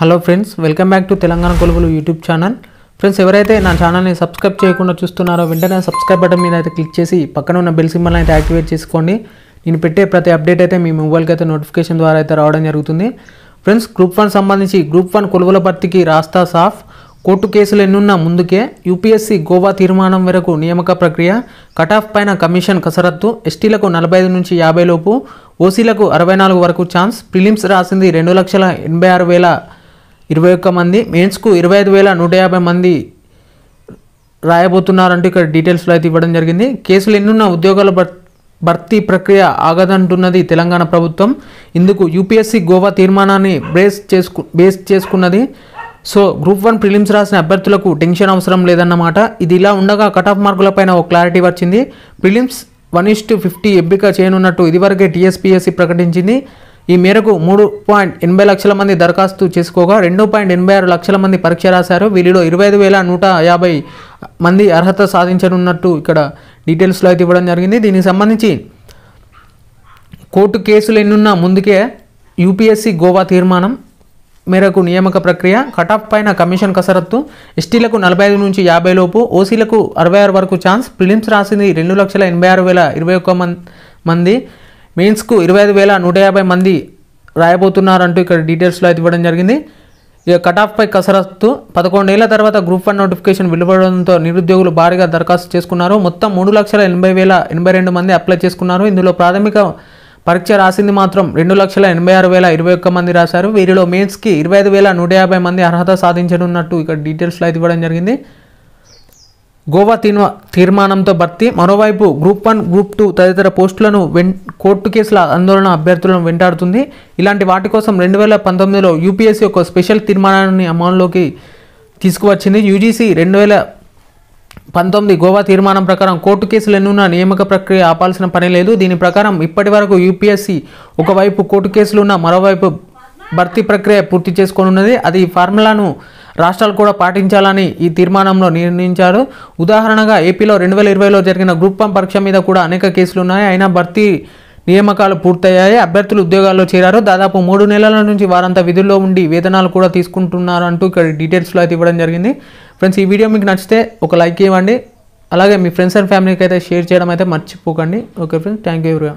hello friends welcome back to Telangana కొలుగులు YouTube channel friends ఎవరైతే నా ఛానల్ని సబ్స్క్రైబ్ చేయకుండా చూస్తున్నారో వెంటనే సబ్స్క్రైబ్ బటన్ మీద అయితే క్లిక్ చేసి పక్కన ఉన్న బెల్ సింబల్ అయితే యాక్టివేట్ చేసుకోండి నేను పెట్టే ప్రతి అప్డేట్ అయితే మీ మొబైల్కి అయితే నోటిఫికేషన్ ద్వారా అయితే రావడం జరుగుతుంది ఫ్రెండ్స్ గ్రూప్ వన్ సంబంధించి గ్రూప్ వన్ కొలువుల భర్తీకి రాస్తా సాఫ్ కోర్టు కేసులు ఎన్నున్నా ముందుకే యూపీఎస్సీ గోవా తీర్మానం వరకు నియామక ప్రక్రియ కటాఫ్ పైన కమిషన్ కసరత్తు ఎస్టీలకు నలభై ఐదు నుంచి యాభై లోపు ఓసీలకు అరవై నాలుగు వరకు ఛాన్స్ ప్రిలిమ్స్ రాసింది రెండు లక్షల ఎనభై ఆరు వేల ఇరవై ఒక్క మంది మెయిన్స్కు ఇరవై ఐదు వేల నూట యాభై మంది రాయబోతున్నారంటూ ఇక్కడ డీటెయిల్స్లో అయితే ఇవ్వడం జరిగింది కేసులు ఎన్నున్న ఉద్యోగాల భర్తీ ప్రక్రియ ఆగదంటున్నది తెలంగాణ ప్రభుత్వం ఇందుకు యూపీఎస్సీ గోవా తీర్మానాన్ని బ్రేస్ చేసుకు బేస్ చేసుకున్నది సో గ్రూప్ వన్ ప్రిలిమ్స్ రాసిన అభ్యర్థులకు టెన్షన్ అవసరం లేదన్నమాట ఇది ఇలా ఉండగా కట్ ఆఫ్ మార్కులపైన ఒక క్లారిటీ వచ్చింది prelims one is to fifty ఎంపిక చేయనున్నట్టు ఇదివరకే టీఎస్పీఎస్సీ ప్రకటించింది ఈ మేరకు మూడు పాయింట్ ఎనభై లక్షల మంది దరఖాస్తు చేసుకోగా రెండు పాయింట్ ఎనభై ఆరు లక్షల మంది పరీక్ష రాశారు వీరిలో ఇరవై ఐదు వేల నూట యాభై మంది అర్హత సాధించనున్నట్టు ఇక్కడ డీటెయిల్స్లో అయితే ఇవ్వడం జరిగింది దీనికి సంబంధించి కోర్టు కేసులు ఎన్నున్నా ముందుకే యూపీఎస్సీ గోవా తీర్మానం మేరకు నియామక ప్రక్రియ కటాఫ్ పైన కమిషన్ కసరత్తు ఎస్టీలకు నలభై ఐదు నుంచి యాభై లోపు ఓసీలకు అరవై ఆరు వరకు ఛాన్స్ ప్రిలిమ్స్ రాసింది రెండు లక్షల ఎనభై ఆరు వేల ఇరవై ఒక్క మంది మెయిన్స్కు ఇరవై ఐదు వేల నూట యాభై మంది రాయబోతున్నారంటూ ఇక్కడ డీటెయిల్స్లో అయితే ఇవ్వడం జరిగింది ఇక కట్ ఆఫ్పై కసరత్తు పదకొండేళ్ల తర్వాత గ్రూప్ వన్ నోటిఫికేషన్ వెలువడంతో నిరుద్యోగులు భారీగా దరఖాస్తు చేసుకున్నారు మొత్తం మూడు లక్షల ఎనభై వేల ఎనభై రెండు మంది అప్లై చేసుకున్నారు ఇందులో ప్రాథమిక పరీక్ష రాసింది మాత్రం రెండు లక్షల ఎనభై ఆరు వేల ఇరవై ఒక్క మంది రాశారు వీరిలో మెయిన్స్కి ఇరవై ఐదు వేల నూట యాభై మంది అర్హత సాధించనున్నట్టు ఇక్కడ డీటెయిల్స్లో అయితే ఇవ్వడం జరిగింది గోవా తీర్మ తీర్మానంతో భర్తీ మరోవైపు గ్రూప్ వన్ గ్రూప్ టూ తదితర పోస్టులను వెన్ కోర్టు కేసుల ఆందోళన అభ్యర్థులను వెంటాడుతుంది ఇలాంటి వాటి కోసం రెండు వేల పంతొమ్మిదిలో యూపీఎస్సీ ఒక స్పెషల్ తీర్మానాన్ని అమలులోకి తీసుకువచ్చింది యూజీసీ రెండు వేల పంతొమ్మిది గోవా తీర్మానం ప్రకారం కోర్టు కేసులు ఎన్నున్న నియామక ప్రక్రియ ఆపాల్సిన పని లేదు దీని ప్రకారం ఇప్పటి వరకు యూపీఎస్సీ ఒకవైపు కోర్టు కేసులు ఉన్న మరోవైపు భర్తీ ప్రక్రియ పూర్తి చేసుకోనున్నది అది ఫార్ములాను రాష్ట్రాలు కూడా పాటించాలని ఈ తీర్మానంలో నిర్ణయించారు ఉదాహరణగా ఏపీలో రెండు వేల ఇరవైలో జరిగిన గ్రూప్ వన్ పరీక్ష మీద కూడా అనేక కేసులు ఉన్నాయి అయినా భర్తీ నియామకాలు పూర్తయ్యాయి అభ్యర్థులు ఉద్యోగాల్లో చేరారు దాదాపు మూడు నెలల నుంచి వారంతా విధుల్లో ఉండి వేతనాలు కూడా తీసుకుంటున్నారు అంటూ ఇక్కడ డీటెయిల్స్లో అయితే ఇవ్వడం జరిగింది ఫ్రెండ్స్ ఈ వీడియో మీకు నచ్చితే ఒక లైక్ ఇవ్వండి అలాగే మీ ఫ్రెండ్స్ అండ్ ఫ్యామిలీకి అయితే షేర్ చేయడం అయితే మర్చిపోకండి ఓకే ఫ్రెండ్స్ థ్యాంక్ యూ